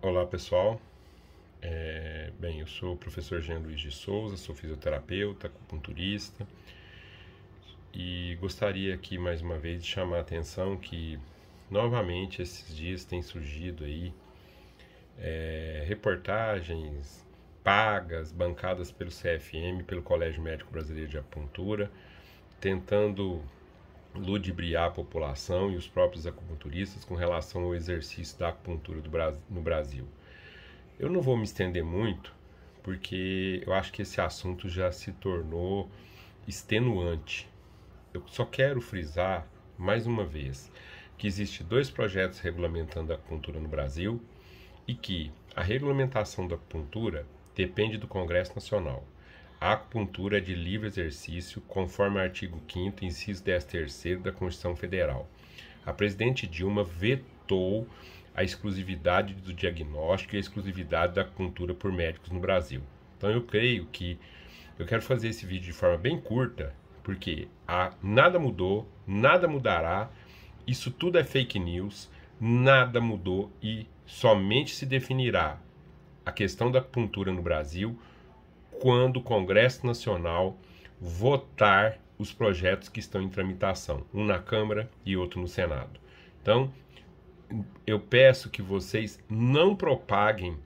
Olá pessoal, é, bem, eu sou o professor Jean Luiz de Souza, sou fisioterapeuta, acupunturista e gostaria aqui mais uma vez de chamar a atenção que novamente esses dias tem surgido aí é, reportagens pagas, bancadas pelo CFM, pelo Colégio Médico Brasileiro de Acupuntura, tentando ludibriar a população e os próprios acupunturistas com relação ao exercício da acupuntura Brasil, no Brasil. Eu não vou me estender muito, porque eu acho que esse assunto já se tornou extenuante. Eu só quero frisar mais uma vez que existe dois projetos regulamentando a acupuntura no Brasil e que a regulamentação da acupuntura depende do Congresso Nacional. A acupuntura é de livre exercício, conforme o artigo 5º, inciso 13 terceiro da Constituição Federal. A presidente Dilma vetou a exclusividade do diagnóstico e a exclusividade da acupuntura por médicos no Brasil. Então eu creio que eu quero fazer esse vídeo de forma bem curta, porque a, nada mudou, nada mudará, isso tudo é fake news, nada mudou e somente se definirá a questão da acupuntura no Brasil quando o Congresso Nacional votar os projetos que estão em tramitação, um na Câmara e outro no Senado. Então, eu peço que vocês não propaguem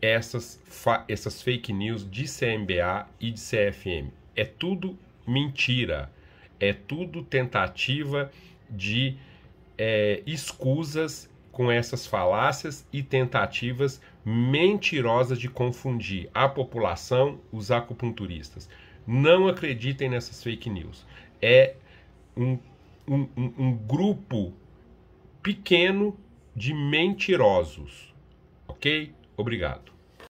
essas, essas fake news de CMBA e de CFM. É tudo mentira, é tudo tentativa de é, escusas com essas falácias e tentativas mentirosa de confundir a população, os acupunturistas. Não acreditem nessas fake news. É um, um, um grupo pequeno de mentirosos. Ok? Obrigado.